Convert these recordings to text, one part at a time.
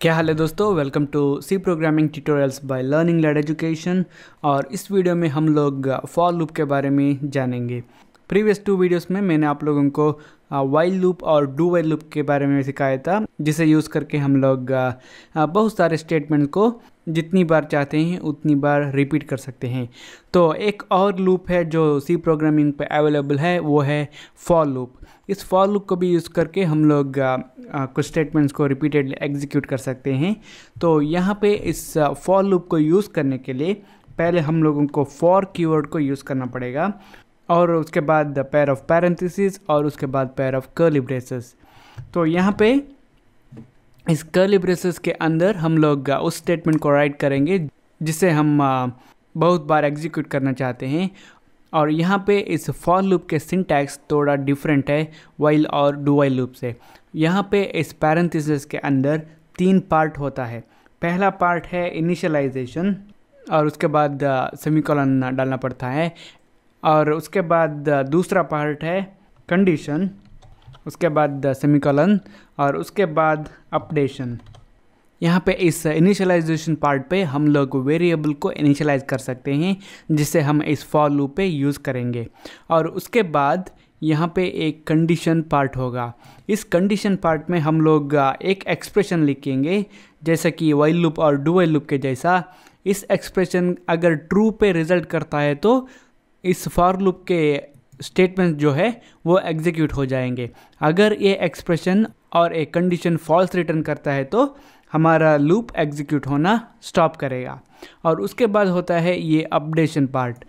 क्या हाल है दोस्तों welcome to C programming tutorials by Learning Lad education और इस वीडियो में हम लोग फॉर uh, लूप के बारे में जानेंगे प्रीवियस टू वीडियोस में मैंने आप लोगों को वाइल लूप और डू वाइल लूप के बारे में सिखाया था जिसे यूज़ करके हम लोग बहुत सारे स्टेटमेंट को जितनी बार चाहते हैं उतनी बार रिपीट कर सकते हैं तो एक और लूप है जो सी प्रोग्रामिंग पे अवेलेबल है वो है फॉर लूप इस फॉर लूप को भी यूज़ करके हम लोग कुछ स्टेटमेंट्स को रिपीटेडली एग्जीक्यूट कर सकते हैं तो यहाँ पे इस फॉर लूप को यूज़ करने के लिए पहले हम लोगों को फॉर कीवर्ड को यूज़ करना पड़ेगा और उसके बाद पैर ऑफ पैरेंथिस और उसके बाद पैर ऑफ कर्ली ब्रेसेस तो यहाँ पे इस कर्ली ब्रेसेस के अंदर हम लोग uh, उस स्टेटमेंट को राइट करेंगे जिसे हम uh, बहुत बार एग्जीक्यूट करना चाहते हैं और यहाँ पे इस फॉर लूप के सिंटैक्स थोड़ा डिफरेंट है वाइल और डू वाइल लूप से यहाँ पे इस पैरेंथिस के अंदर तीन पार्ट होता है पहला पार्ट है इनिशलाइजेशन और उसके बाद सेमिकोलन uh, डालना पड़ता है और उसके बाद दूसरा पार्ट है कंडीशन उसके बाद सेमिकॉलन और उसके बाद अपडेशन यहाँ पे इस इनिशियलाइजेशन पार्ट पे हम लोग वेरिएबल को इनिशियलाइज कर सकते हैं जिसे हम इस फॉर लूप पे यूज़ करेंगे और उसके बाद यहाँ पे एक कंडीशन पार्ट होगा इस कंडीशन पार्ट में हम लोग एक एक्सप्रेशन लिखेंगे जैसा कि वाइल लूप और डू वाइल लूप के जैसा इस एक्सप्रेशन अगर ट्रू पे रिजल्ट करता है तो इस फॉर लूप के स्टेटमेंट जो है वो एग्जीक्यूट हो जाएंगे अगर ये एक्सप्रेशन और एक कंडीशन फॉल्स रिटर्न करता है तो हमारा लूप एग्जीक्यूट होना स्टॉप करेगा और उसके बाद होता है ये अपडेशन पार्ट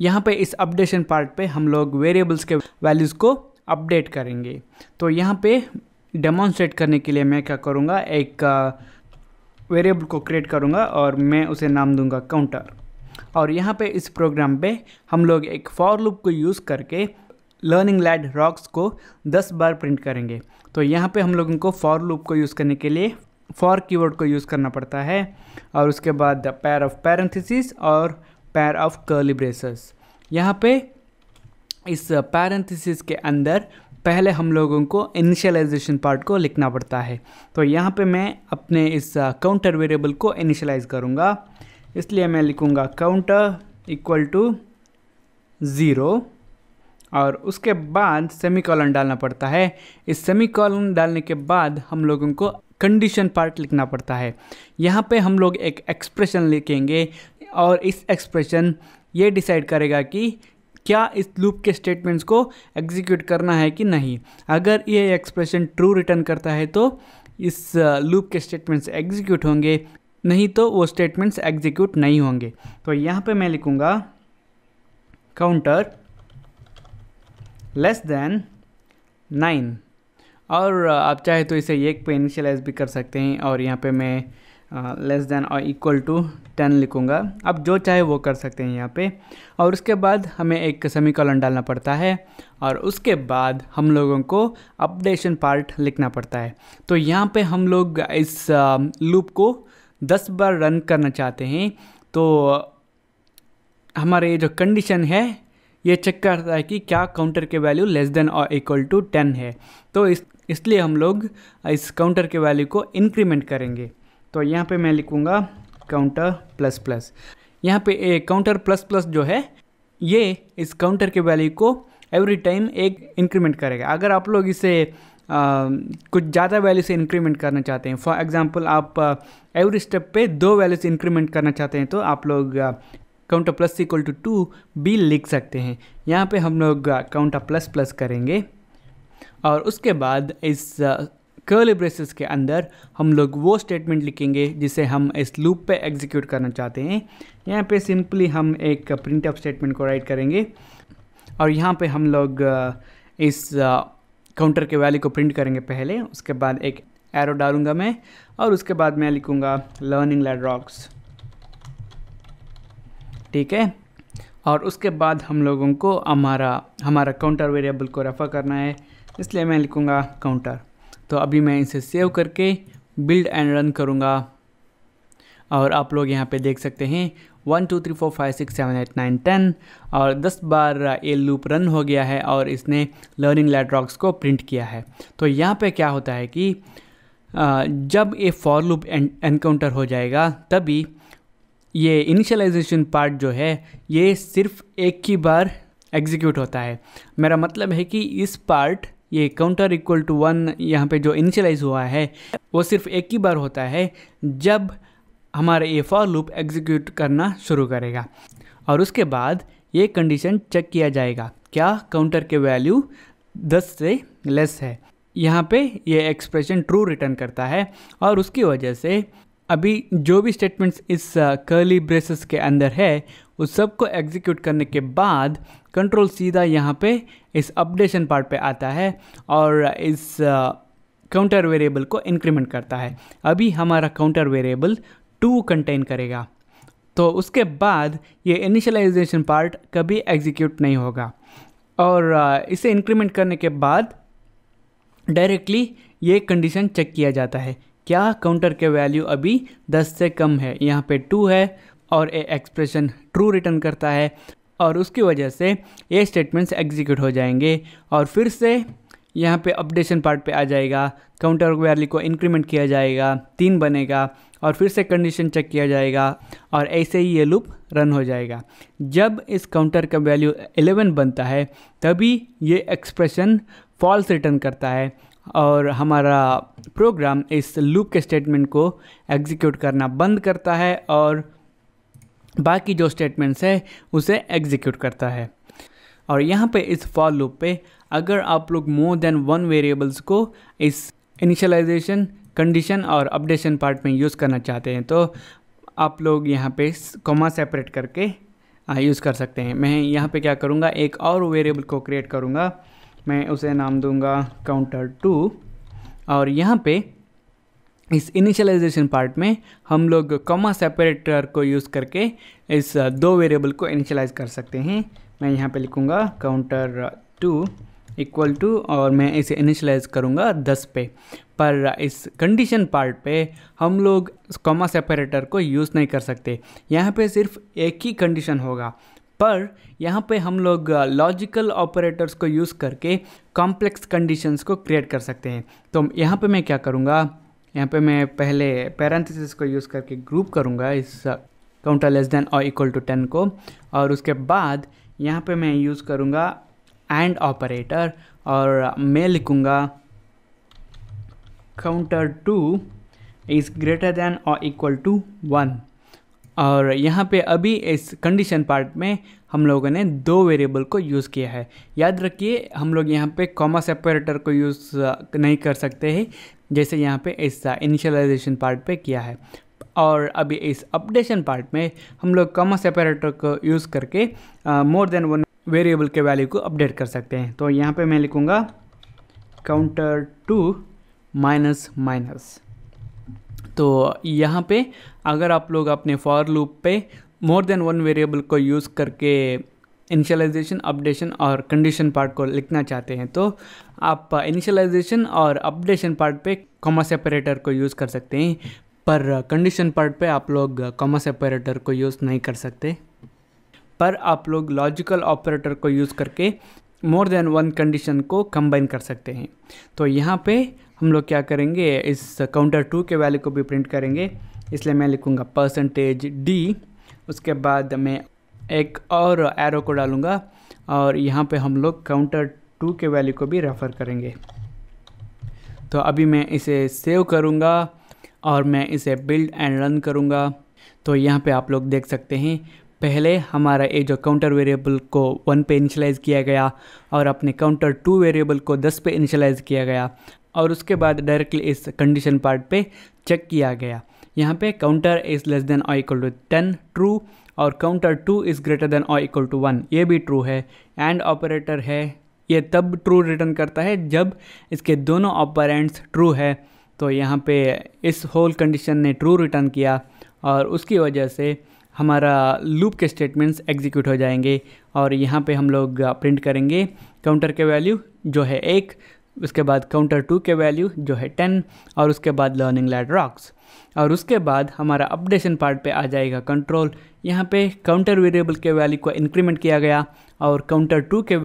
यहाँ पे इस अपडेशन पार्ट पे हम लोग वेरिएबल्स के वैल्यूज़ को अपडेट करेंगे तो यहाँ पे डेमोन्स्ट्रेट करने के लिए मैं क्या करूँगा एक वेरिएबल uh, को क्रिएट करूँगा और मैं उसे नाम दूँगा काउंटर और यहाँ पे इस प्रोग्राम पे हम लोग एक फॉर लूप को यूज़ करके लर्निंग लैड रॉक्स को 10 बार प्रिंट करेंगे तो यहाँ पे हम लोगों को फॉर लूप को यूज़ करने के लिए फॉर कीवर्ड को यूज़ करना पड़ता है और उसके बाद पैर ऑफ पैरेंथिस और पैर ऑफ कर्लिब्रेस यहाँ पे इस पैरेंथिस के अंदर पहले हम लोगों को इनिशियलाइजेशन पार्ट को लिखना पड़ता है तो यहाँ पे मैं अपने इस काउंटर वेरिएबल को इनिशियलाइज़ करूँगा इसलिए मैं लिखूँगा काउंटर इक्वल टू ज़ीरो और उसके बाद सेमी कॉलन डालना पड़ता है इस सेमी कॉलन डालने के बाद हम लोगों को कंडीशन पार्ट लिखना पड़ता है यहाँ पे हम लोग एक एक्सप्रेशन लिखेंगे और इस एक्सप्रेशन ये डिसाइड करेगा कि क्या इस लूप के स्टेटमेंट्स को एग्जीक्यूट करना है कि नहीं अगर ये एक्सप्रेशन ट्रू रिटर्न करता है तो इस लूप uh, के स्टेटमेंट्स एग्जीक्यूट होंगे नहीं तो वो स्टेटमेंट्स एग्जीक्यूट नहीं होंगे तो यहाँ पे मैं लिखूँगा काउंटर लेस देन नाइन और आप चाहे तो इसे एक पे इनिशियलाइज भी कर सकते हैं और यहाँ पे मैं लेस देन और इक्वल टू टेन लिखूँगा आप जो चाहे वो कर सकते हैं यहाँ पे और उसके बाद हमें एक कॉलन डालना पड़ता है और उसके बाद हम लोगों को अपडेशन पार्ट लिखना पड़ता है तो यहाँ पे हम लोग इस लूप को दस बार रन करना चाहते हैं तो हमारे जो कंडीशन है ये चेक करता है कि क्या काउंटर के वैल्यू लेस देन और इक्वल टू टेन है तो इस इसलिए हम लोग इस काउंटर के वैल्यू को इंक्रीमेंट करेंगे तो यहाँ पे मैं लिखूँगा काउंटर प्लस प्लस यहाँ पे ए काउंटर प्लस प्लस जो है ये इस काउंटर के वैल्यू को एवरी टाइम एक इंक्रीमेंट करेगा अगर आप लोग इसे कुछ ज़्यादा वैल्यू से इंक्रीमेंट करना चाहते हैं फॉर एग्ज़ाम्पल आप एवरी स्टेप पे दो वैल्यू से इंक्रीमेंट करना चाहते हैं तो आप लोग counter plus equal to two be लिख सकते हैं यहाँ पे हम लोग काउंटर प्लस प्लस करेंगे और उसके बाद इस कर्ली के अंदर हम लोग वो स्टेटमेंट लिखेंगे जिसे हम इस लूप पे एग्जीक्यूट करना चाहते हैं यहाँ पे सिंपली हम एक प्रिंट ऑफ स्टेटमेंट को राइट करेंगे और यहाँ पे हम लोग इस काउंटर के वैल्यू को प्रिंट करेंगे पहले उसके बाद एक एरो डालूंगा मैं और उसके बाद मैं लिखूँगा लर्निंग रॉक्स ठीक है और उसके बाद हम लोगों को हमारा हमारा काउंटर वेरिएबल को रेफ़र करना है इसलिए मैं लिखूँगा काउंटर तो अभी मैं इसे सेव करके बिल्ड एंड रन करूँगा और आप लोग यहाँ पे देख सकते हैं one two three four five six seven eight nine ten और दस बार uh, ये लूप रन हो गया है और इसने लर्निंग लेटरॉक्स को प्रिंट किया है तो यहाँ पे क्या होता है कि uh, जब ये फॉर लूप एनकाउंटर हो जाएगा तभी ये इनिशियलाइजेशन पार्ट जो है ये सिर्फ एक ही बार एग्जीक्यूट होता है मेरा मतलब है कि इस पार्ट ये काउंटर इक्वल टू वन यहाँ पे जो इनिशियलाइज हुआ है वो सिर्फ एक ही बार होता है जब हमारा ये फॉर लूप एग्जीक्यूट करना शुरू करेगा और उसके बाद ये कंडीशन चेक किया जाएगा क्या काउंटर के वैल्यू 10 से लेस है यहाँ पे ये एक्सप्रेशन ट्रू रिटर्न करता है और उसकी वजह से अभी जो भी स्टेटमेंट्स इस कर्ली uh, ब्रेसेस के अंदर है उस सब को एग्जीक्यूट करने के बाद कंट्रोल सीधा यहाँ पे इस अपडेशन पार्ट पे आता है और इस काउंटर uh, वेरिएबल को इंक्रीमेंट करता है अभी हमारा काउंटर वेरिएबल टू कंटेन करेगा तो उसके बाद ये इनिशलाइजेशन पार्ट कभी एग्जीक्यूट नहीं होगा और इसे इंक्रीमेंट करने के बाद डायरेक्टली ये कंडीशन चेक किया जाता है क्या काउंटर के वैल्यू अभी 10 से कम है यहाँ पे 2 है और ये एक्सप्रेशन ट्रू रिटर्न करता है और उसकी वजह से ये स्टेटमेंट्स एग्जीक्यूट हो जाएंगे और फिर से यहाँ पे अपडेशन पार्ट पे आ जाएगा काउंटर वैल्यू को इंक्रीमेंट किया जाएगा तीन बनेगा और फिर से कंडीशन चेक किया जाएगा और ऐसे ही ये लूप रन हो जाएगा जब इस काउंटर का वैल्यू 11 बनता है तभी ये एक्सप्रेशन फॉल्स रिटर्न करता है और हमारा प्रोग्राम इस लूप के स्टेटमेंट को एग्जीक्यूट करना बंद करता है और बाकी जो स्टेटमेंट्स है उसे एग्जीक्यूट करता है और यहाँ पे इस फॉल लूप पे अगर आप लोग मोर देन वन वेरिएबल्स को इस इनिशियलाइजेशन कंडीशन और अपडेशन पार्ट में यूज़ करना चाहते हैं तो आप लोग यहाँ पे कॉमा सेपरेट करके यूज़ कर सकते हैं मैं यहाँ पे क्या करूँगा एक और वेरिएबल को क्रिएट करूँगा मैं उसे नाम दूँगा काउंटर टू और यहाँ पे इस इनिशियलाइजेशन पार्ट में हम लोग कॉमा सेपरेटर को यूज़ करके इस दो वेरिएबल को इनिशियलाइज कर सकते हैं मैं यहाँ पे लिखूँगा काउंटर टू इक्वल टू और मैं इसे इनिशलाइज करूँगा दस पे पर इस कंडीशन पार्ट पे हम लोग कॉमा सेपरेटर को यूज़ नहीं कर सकते यहाँ पे सिर्फ एक ही कंडीशन होगा पर यहाँ पे हम लोग लॉजिकल uh, ऑपरेटर्स को यूज़ करके कॉम्प्लेक्स कंडीशंस को क्रिएट कर सकते हैं तो यहाँ पे मैं क्या करूँगा यहाँ पे मैं पहले पैरेंथिस को यूज़ करके ग्रुप करूँगा इस काउंटर लेस देन और इक्वल टू टेन को और उसके बाद यहाँ पे मैं यूज़ करूँगा एंड ऑपरेटर और मैं लिखूँगा counter two is greater than और इक्वल टू वन और यहाँ पे अभी इस कंडीशन पार्ट में हम लोगों ने दो वेरिएबल को यूज़ किया है याद रखिए हम लोग यहाँ पे कॉमा सेपरेटर को यूज़ नहीं कर सकते हैं जैसे यहाँ पे इस इनिशियलाइजेशन पार्ट पे किया है और अभी इस अपडेशन पार्ट में हम लोग कॉमा सेपरेटर को यूज़ करके मोर देन वन वेरिएबल के वैल्यू को अपडेट कर सकते हैं तो यहाँ पर मैं लिखूँगा काउंटर टू माइनस माइनस तो यहाँ पे अगर आप लोग अपने फॉर लूप पे मोर देन वन वेरिएबल को यूज़ करके इनिशियलाइजेशन अपडेशन और कंडीशन पार्ट को लिखना चाहते हैं तो आप इनिशियलाइजेशन और अपडेशन पार्ट पे कॉमा सेपरेटर को यूज़ कर सकते हैं पर कंडीशन पार्ट पे आप लोग कॉमा सेपरेटर को यूज़ नहीं कर सकते पर आप लोग लॉजिकल ऑपरेटर को यूज़ करके मोर देन वन कंडीशन को कंबाइन कर सकते हैं तो यहाँ पर हम लोग क्या करेंगे इस काउंटर टू के वैल्यू को भी प्रिंट करेंगे इसलिए मैं लिखूँगा परसेंटेज डी उसके बाद मैं एक और एरो को डालूँगा और यहाँ पे हम लोग काउंटर टू के वैल्यू को भी रेफ़र करेंगे तो अभी मैं इसे सेव करूँगा और मैं इसे बिल्ड एंड रन करूँगा तो यहाँ पे आप लोग देख सकते हैं पहले हमारा ये जो काउंटर वेरिएबल को वन पे इनिशलाइज़ किया गया और अपने काउंटर टू वेरिएबल को दस पे इनिशलाइज़ किया गया और उसके बाद डायरेक्टली इस कंडीशन पार्ट पे चेक किया गया यहाँ पे काउंटर इज़ लेस देन और इक्वल टू टेन ट्रू और counter two is greater than और इक्वल टू वन ये भी ट्रू है एंड ऑपरेटर है ये तब ट्रू रिटर्न करता है जब इसके दोनों ऑपरेंट्स ट्रू है तो यहाँ पे इस होल कंडीशन ने ट्रू रिटर्न किया और उसकी वजह से हमारा लूप के स्टेटमेंट्स एग्जीक्यूट हो जाएंगे और यहाँ पे हम लोग प्रिंट करेंगे काउंटर के वैल्यू जो है एक उसके बाद काउंटर टू के वैल्यू जो है टेन और उसके बाद लर्निंग लैड रॉक्स और उसके बाद हमारा अपडेशन पार्ट पे आ जाएगा कंट्रोल यहाँ पे काउंटर वेरिएबल के वैल्यू को इंक्रीमेंट किया गया और काउंटर टू के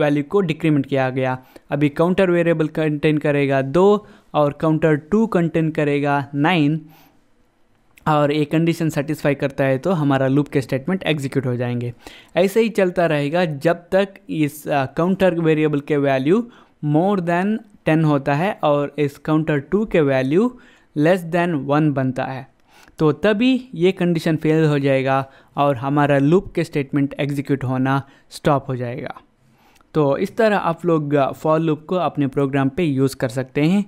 वैल्यू को डिक्रीमेंट किया गया अभी काउंटर वेरिएबल कंटेन करेगा दो और काउंटर टू कंटेन करेगा नाइन और ये कंडीशन सेटिस्फाई करता है तो हमारा लूप के स्टेटमेंट एग्जीक्यूट हो जाएंगे ऐसे ही चलता रहेगा जब तक इस काउंटर uh, वेरिएबल के वैल्यू मोर देन टेन होता है और इस काउंटर टू के वैल्यू लेस देन वन बनता है तो तभी ये कंडीशन फेल हो जाएगा और हमारा लूप के स्टेटमेंट एग्जीक्यूट होना स्टॉप हो जाएगा तो इस तरह आप लोग फॉर uh, लूप को अपने प्रोग्राम पे यूज़ कर सकते हैं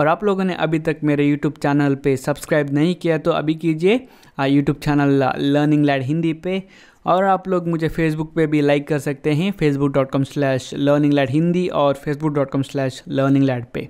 और आप लोगों ने अभी तक मेरे यूट्यूब चैनल पे सब्सक्राइब नहीं किया तो अभी कीजिए YouTube channel Learning Lad Hindi पे और आप लोग मुझे फेसबुक पे भी लाइक कर सकते हैं Facebook dot com slash Learning Lad Hindi और Facebook dot com slash Learning Lad पे